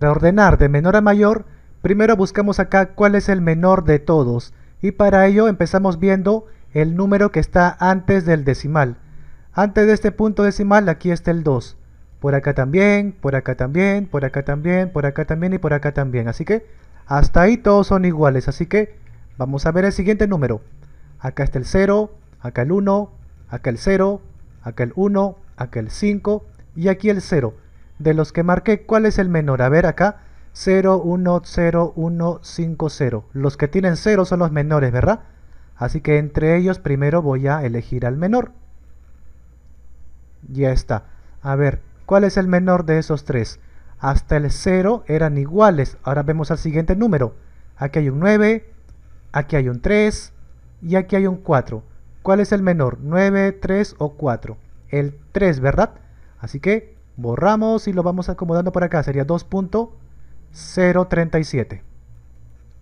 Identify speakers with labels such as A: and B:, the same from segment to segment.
A: Para ordenar de menor a mayor, primero buscamos acá cuál es el menor de todos y para ello empezamos viendo el número que está antes del decimal. Antes de este punto decimal aquí está el 2. Por acá también, por acá también, por acá también, por acá también y por acá también. Así que hasta ahí todos son iguales. Así que vamos a ver el siguiente número. Acá está el 0, acá el 1, acá el 0, acá el 1, acá el 5 y aquí el 0 de los que marqué, ¿cuál es el menor? A ver acá, 0, 1, 0, 1, 5, 0. Los que tienen 0 son los menores, ¿verdad? Así que entre ellos primero voy a elegir al menor. Ya está. A ver, ¿cuál es el menor de esos tres? Hasta el 0 eran iguales. Ahora vemos al siguiente número. Aquí hay un 9, aquí hay un 3 y aquí hay un 4. ¿Cuál es el menor? 9, 3 o 4. El 3, ¿verdad? Así que Borramos y lo vamos acomodando por acá. Sería 2.037.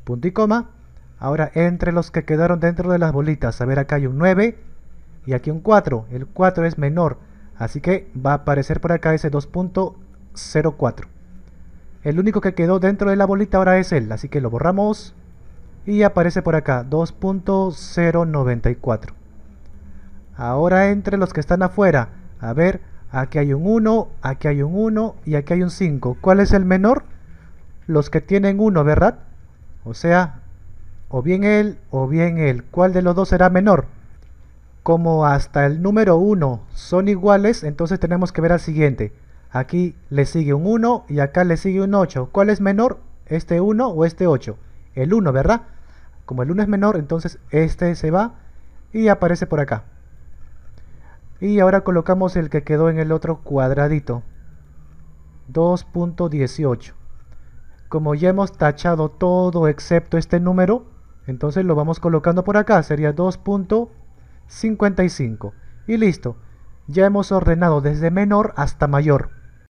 A: Punto y coma. Ahora entre los que quedaron dentro de las bolitas. A ver, acá hay un 9 y aquí un 4. El 4 es menor. Así que va a aparecer por acá ese 2.04. El único que quedó dentro de la bolita ahora es él. Así que lo borramos. Y aparece por acá 2.094. Ahora entre los que están afuera. A ver, Aquí hay un 1, aquí hay un 1 y aquí hay un 5. ¿Cuál es el menor? Los que tienen 1, ¿verdad? O sea, o bien él o bien él. ¿Cuál de los dos será menor? Como hasta el número 1 son iguales, entonces tenemos que ver al siguiente. Aquí le sigue un 1 y acá le sigue un 8. ¿Cuál es menor? ¿Este 1 o este 8? El 1, ¿verdad? Como el 1 es menor, entonces este se va y aparece por acá y ahora colocamos el que quedó en el otro cuadradito 2.18 como ya hemos tachado todo excepto este número entonces lo vamos colocando por acá sería 2.55 y listo ya hemos ordenado desde menor hasta mayor